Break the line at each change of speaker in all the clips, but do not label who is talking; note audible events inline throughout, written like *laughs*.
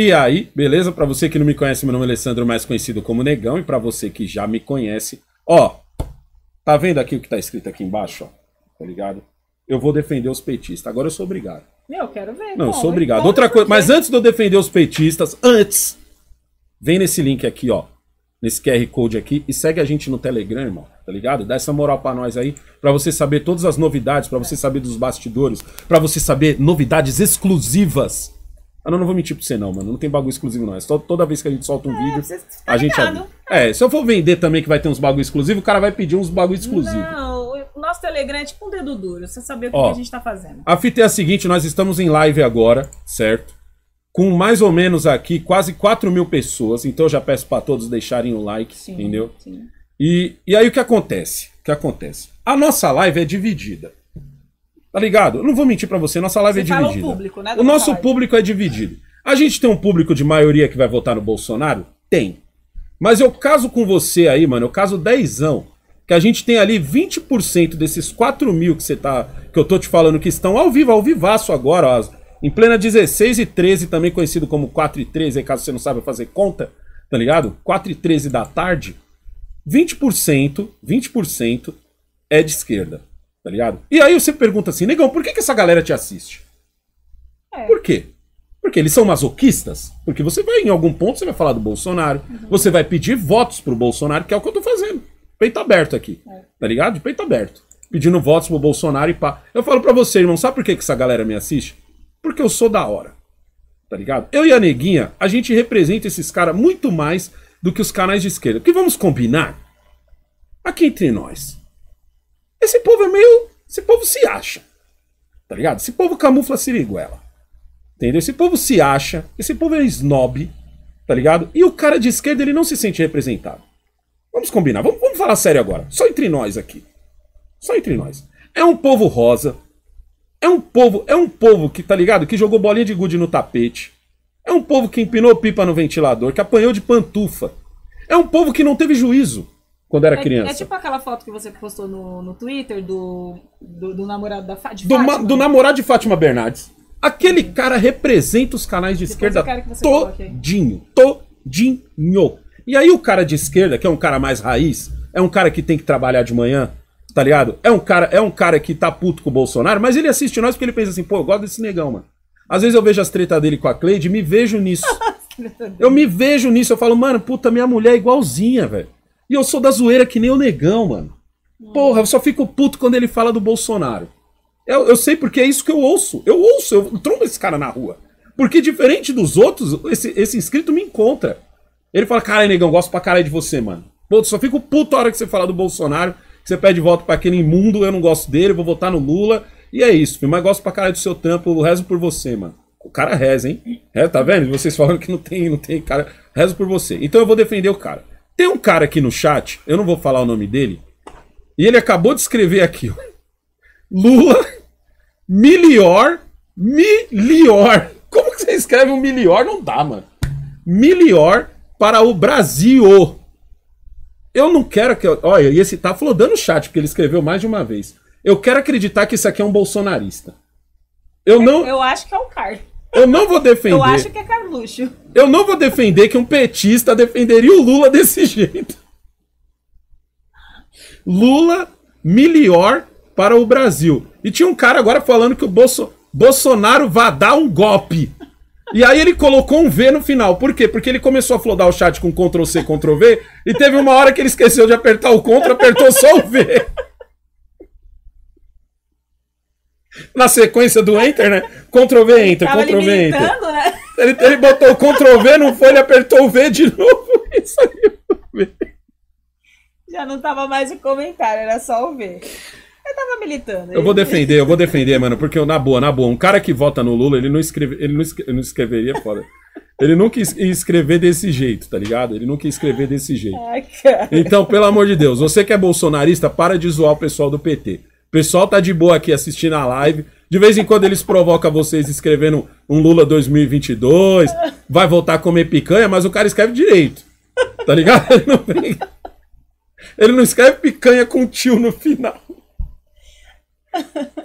E aí, beleza? Para você que não me conhece, meu nome é Alessandro, mais conhecido como Negão, e para você que já me conhece, ó, tá vendo aqui o que tá escrito aqui embaixo, ó? Tá ligado? Eu vou defender os petistas. Agora eu sou obrigado. Meu, eu quero ver. Não, bom, eu sou obrigado. Então Outra coisa, mas antes de eu defender os petistas, antes, vem nesse link aqui, ó, nesse QR Code aqui e segue a gente no Telegram, irmão, tá ligado? Dá essa moral para nós aí, para você saber todas as novidades, para você saber dos bastidores, para você saber novidades exclusivas ah, não, não vou mentir pra você não, mano. Não tem bagulho exclusivo, não. É só toda vez que a gente solta um é, vídeo, tá a gente É, se eu for vender também que vai ter uns bagulho exclusivo, o cara vai pedir uns bagulho exclusivo. Não, o nosso Telegram é tipo um dedo duro. Você saber o que a gente tá fazendo. A fita é a seguinte, nós estamos em live agora, certo? Com mais ou menos aqui quase 4 mil pessoas. Então eu já peço para todos deixarem o like, sim, entendeu? Sim. E, e aí o que acontece? O que acontece? A nossa live é dividida. Tá ligado? Eu não vou mentir para você, nossa live é você é dividida. o, público, né, o nosso live. público é dividido. A gente tem um público de maioria que vai votar no Bolsonaro? Tem. Mas eu caso com você aí, mano, eu caso dezão. Que a gente tem ali 20% desses 4 mil que você tá. que eu tô te falando que estão ao vivo, ao vivaço agora, ó, em plena 16 e 13, também conhecido como 4 e 13, aí caso você não saiba fazer conta, tá ligado? 4 e 13 da tarde, 20%, 20% é de esquerda tá ligado? E aí você pergunta assim, negão, por que, que essa galera te assiste? É. Por quê? Porque eles são masoquistas? Porque você vai, em algum ponto, você vai falar do Bolsonaro, uhum. você vai pedir votos pro Bolsonaro, que é o que eu tô fazendo. Peito aberto aqui, é. tá ligado? De peito aberto. Pedindo votos pro Bolsonaro e pá. Eu falo para você, irmão, sabe por que, que essa galera me assiste? Porque eu sou da hora, tá ligado? Eu e a Neguinha, a gente representa esses caras muito mais do que os canais de esquerda. Porque vamos combinar? Aqui entre nós, esse povo é meio. Esse povo se acha. Tá ligado? Esse povo camufla siriguela. Entendeu? Esse povo se acha. Esse povo é snob. Tá ligado? E o cara de esquerda, ele não se sente representado. Vamos combinar. Vamos, vamos falar sério agora. Só entre nós aqui. Só entre nós. É um povo rosa. É um povo, é um povo que, tá ligado? Que jogou bolinha de gude no tapete. É um povo que empinou pipa no ventilador, que apanhou de pantufa. É um povo que não teve juízo quando era é, é criança. É tipo aquela foto que você postou no, no Twitter do, do, do namorado da Fá, do, Fátima. do namorado de Fátima Bernardes. Aquele Sim. cara representa os canais de Depois esquerda todinho. Todinho. E aí o cara de esquerda, que é um cara mais raiz, é um cara que tem que trabalhar de manhã, tá ligado? É um cara, é um cara que tá puto com o Bolsonaro, mas ele assiste nós porque ele pensa assim, pô, eu gosto desse negão, mano. Às vezes eu vejo as tretas dele com a Cleide e me vejo nisso. *laughs* eu me vejo nisso, eu falo, mano, puta, minha mulher é igualzinha, velho. E eu sou da zoeira que nem o negão, mano. Porra, eu só fico puto quando ele fala do Bolsonaro. Eu, eu sei porque é isso que eu ouço. Eu ouço, eu trombo esse cara na rua. Porque diferente dos outros, esse, esse inscrito me encontra. Ele fala, cara, negão, gosto pra caralho de você, mano. Pô, só fico puto a hora que você fala do Bolsonaro, que você pede voto para aquele imundo, eu não gosto dele, vou votar no Lula. E é isso, filho, mas gosto pra caralho do seu trampo, rezo por você, mano. O cara reza, hein? É, tá vendo? Vocês falam que não tem, não tem cara. Rezo por você. Então eu vou defender o cara. Tem um cara aqui no chat, eu não vou falar o nome dele, e ele acabou de escrever aqui: ó. Lula, melhor melhor, Como que você escreve um melhor Não dá, mano. melhor para o Brasil. Eu não quero que. Olha, e esse tá flodando o chat, porque ele escreveu mais de uma vez. Eu quero acreditar que isso aqui é um bolsonarista. Eu é, não. Eu acho que é o Carlos. Eu não vou defender. Eu acho que é Carluxo. Eu não vou defender que um petista defenderia o Lula *laughs* desse jeito. Lula, melhor para o Brasil. E tinha um cara agora falando que o Bolso Bolsonaro vai dar um golpe. E aí ele colocou um V no final. Por quê? Porque ele começou a flodar o chat com Ctrl C, Ctrl V, e teve uma hora que ele esqueceu de apertar o Ctrl, apertou só o V. na sequência do Enter, né? Ctrl V Enter, ele Ctrl V Enter. Né? Ele, ele botou o Ctrl V, não foi, ele apertou o V de novo e *laughs* saiu o V. Já não tava mais o comentário, era só o V. Eu tava militando. Eu vou defender, eu vou defender, mano, porque eu, na boa, na boa, um cara que vota no Lula, ele não, escreve, ele não, escreve, ele não escreveria, foda. Ele nunca ia escrever desse jeito, tá ligado? Ele nunca ia escrever desse jeito. Ai, então, pelo amor de Deus, você que é bolsonarista, para de zoar o pessoal do PT. O pessoal tá de boa aqui assistindo a live. De vez em quando eles provocam vocês escrevendo um Lula 2022, vai voltar a comer picanha, mas o cara escreve direito. Tá ligado? Ele não, vem... Ele não escreve picanha com tio no final.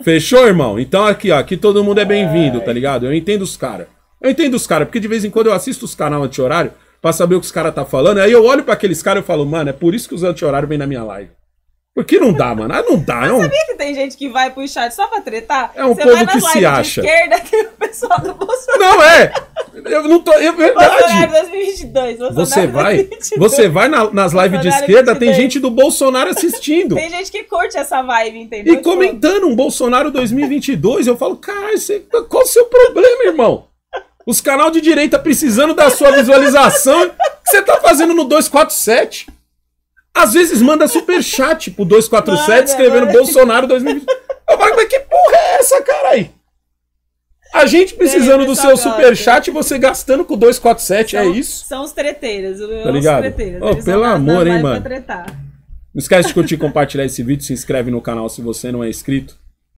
Fechou, irmão? Então aqui, ó, aqui todo mundo é bem-vindo, tá ligado? Eu entendo os caras. Eu entendo os caras, porque de vez em quando eu assisto os canais anti-horário pra saber o que os caras tá falando. Aí eu olho para aqueles caras e falo, mano, é por isso que os anti-horário vêm na minha live. Porque não dá, mano. Ah, não dá, Mas não. sabia que tem gente que vai pro chat só pra tretar? É um Você povo vai que se acha. De esquerda, *laughs* tem o pessoal do Bolsonaro. Não, é. Eu não tô. É verdade. Bolsonaro 2022. Bolsonaro você vai, Você vai na, nas lives de esquerda, 2022. tem gente do Bolsonaro assistindo. tem gente que curte essa vibe, entendeu? E tipo, comentando um Bolsonaro 2022, eu falo, caralho, é, qual o seu problema, irmão? Os canal de direita precisando da sua visualização. O que você tá fazendo no 247? Às vezes manda super chat pro 247 manda, escrevendo Bolsonaro 2020. Eu falo, mas que porra é essa, aí. A gente precisando do seu super chat e você gastando com 247, é são, é isso? São os treteiros, tá ligado? treteiros. Oh, pelo amor, hein, mano. Não esquece de curtir, compartilhar esse vídeo, se inscreve no canal se você não é inscrito.